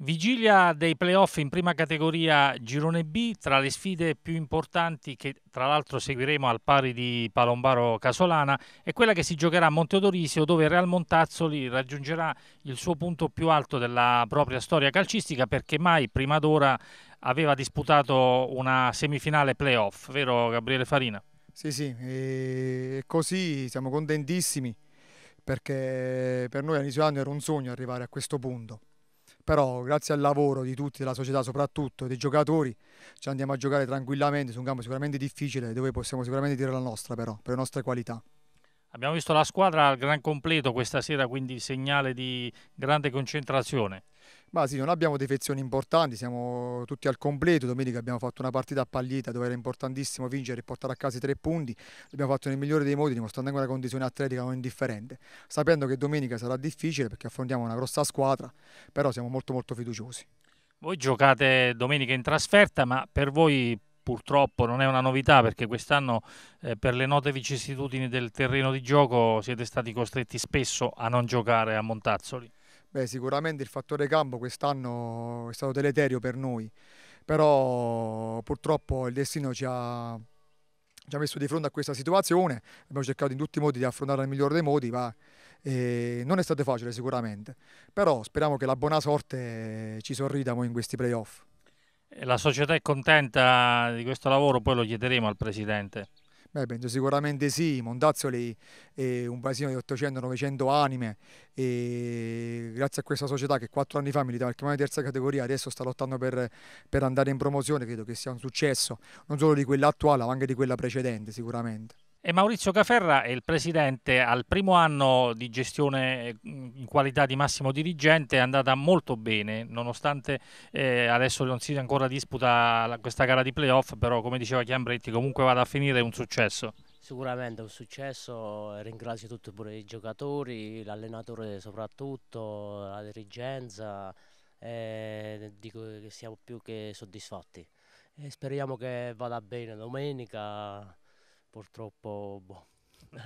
Vigilia dei playoff in prima categoria Girone B, tra le sfide più importanti che tra l'altro seguiremo al pari di Palombaro Casolana, è quella che si giocherà a Monteodorisio dove Real Montazzoli raggiungerà il suo punto più alto della propria storia calcistica perché mai prima d'ora aveva disputato una semifinale playoff, vero Gabriele Farina? Sì, sì, è così siamo contentissimi perché per noi all'inizio anno era un sogno arrivare a questo punto però grazie al lavoro di tutti, della società soprattutto, dei giocatori, ci andiamo a giocare tranquillamente su un campo sicuramente difficile dove possiamo sicuramente dire la nostra però, per le nostre qualità. Abbiamo visto la squadra al gran completo questa sera, quindi segnale di grande concentrazione. Ma sì, non abbiamo defezioni importanti, siamo tutti al completo. Domenica abbiamo fatto una partita a pallita dove era importantissimo vincere e portare a casa i tre punti. L'abbiamo fatto nel migliore dei modi, dimostrando anche una condizione atletica non indifferente, sapendo che domenica sarà difficile perché affrontiamo una grossa squadra, però siamo molto molto fiduciosi. Voi giocate domenica in trasferta, ma per voi purtroppo non è una novità perché quest'anno eh, per le note vicissitudini del terreno di gioco siete stati costretti spesso a non giocare a Montazzoli. Beh, sicuramente il fattore campo quest'anno è stato deleterio per noi, però purtroppo il destino ci ha, ci ha messo di fronte a questa situazione, abbiamo cercato in tutti i modi di affrontarla nel migliore dei modi, ma eh, non è stato facile sicuramente, però speriamo che la buona sorte ci sorrida in questi playoff. La società è contenta di questo lavoro, poi lo chiederemo al Presidente. Beh, penso sicuramente sì, Mondazzoli è un paesino di 800-900 anime e grazie a questa società che quattro anni fa militava il di terza categoria adesso sta lottando per, per andare in promozione, credo che sia un successo non solo di quella attuale ma anche di quella precedente sicuramente. E Maurizio Caferra è il presidente al primo anno di gestione eh, in qualità di massimo dirigente, è andata molto bene, nonostante eh, adesso non si ancora disputa questa gara di playoff, però come diceva Chiambretti comunque vada a finire un successo. Sicuramente un successo, ringrazio tutti pure i giocatori, l'allenatore soprattutto, la dirigenza, eh, dico che siamo più che soddisfatti. E speriamo che vada bene domenica purtroppo... Boh.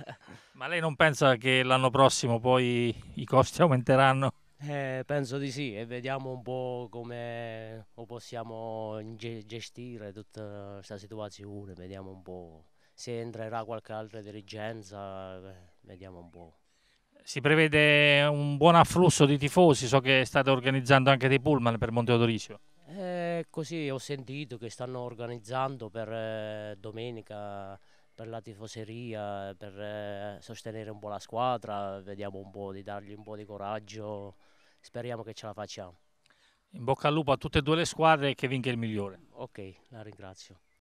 Ma lei non pensa che l'anno prossimo poi i costi aumenteranno? Eh, penso di sì e vediamo un po' come possiamo gestire tutta questa situazione, vediamo un po' se entrerà qualche altra dirigenza, eh, vediamo un po'. Si prevede un buon afflusso di tifosi, so che state organizzando anche dei pullman per Monte Odorizio. Eh, così ho sentito che stanno organizzando per eh, domenica per la tifoseria, per eh, sostenere un po' la squadra, vediamo un po' di dargli un po' di coraggio, speriamo che ce la facciamo. In bocca al lupo a tutte e due le squadre e che vinca il migliore. Ok, la ringrazio.